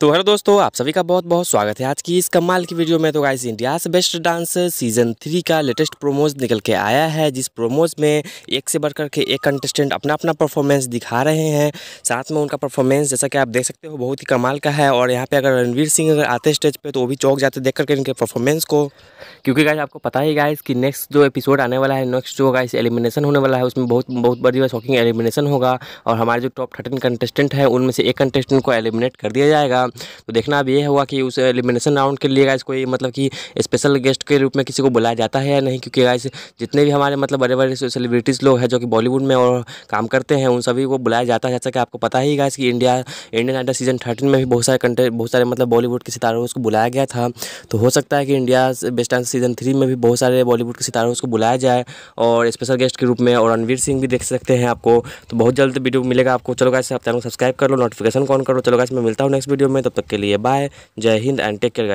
तो हेलो दोस्तों आप सभी का बहुत बहुत स्वागत है आज की इस कमाल की वीडियो में तो गाइस इंडिया से बेस्ट डांस सीजन थ्री का लेटेस्ट प्रोमोज निकल के आया है जिस प्रोमोज में एक से बढ़कर के एक कंटेस्टेंट अपना अपना परफॉर्मेंस दिखा रहे हैं साथ में उनका परफॉर्मेंस जैसा कि आप देख सकते हो बहुत ही कमाल का है और यहाँ पर अगर रणवीर सिंह अगर आते स्टेज पर तो वो भी चौक जाते देख करके इनके परफॉर्मेंस को क्योंकि गाइज आपको पता ही गाइज कि नेक्स्ट जो एपिसोड आने वाला है नेक्स्ट जो गाइस एलिमिनेशन होने वाला है उसमें बहुत बहुत बड़ी शॉकिंग एलिमिनेशन होगा और हमारे जो टॉप थर्टीन कंटेस्टेंट हैं उनमें से एक कंटेस्टेंट को एलिमिनेट कर दिया जाएगा था तो देखना अब ये हुआ कि उस एलिमिनेशन राउंड के लिए गाइस कोई मतलब कि स्पेशल गेस्ट के रूप में किसी को बुलाया जाता है या नहीं क्योंकि गाइस जितने भी हमारे मतलब बड़े बड़े सेलिब्रिटीज़ लोग हैं जो कि बॉलीवुड में और काम करते हैं उन सभी को बुलाया जाता है जैसा कि आपको पता ही गाइस कि India Indian Idol season thirteen में भी बहुत सारे कंटे बहुत सारे मतलब बॉलीवुड के सितारों को बुलाया गया था तो हो सकता है कि India best dance season three में भी बहुत सारे बॉलीवुड के सितारों को बुलाया जाए और स्पेशल गेस्ट के रूप में और रणवीर सिंह भी देख सकते हैं आपको तो बहुत जल्द वीडियो मिलेगा आपको चलो गाइस आप चैनल सब्सक्राइब कर लो नोटिफिकेशन कॉन करो चलो गाइस मैं मिलता हूँ नेक्स्ट वीडियो में में तब तक के लिए बाय जय हिंद एंड टेक केयर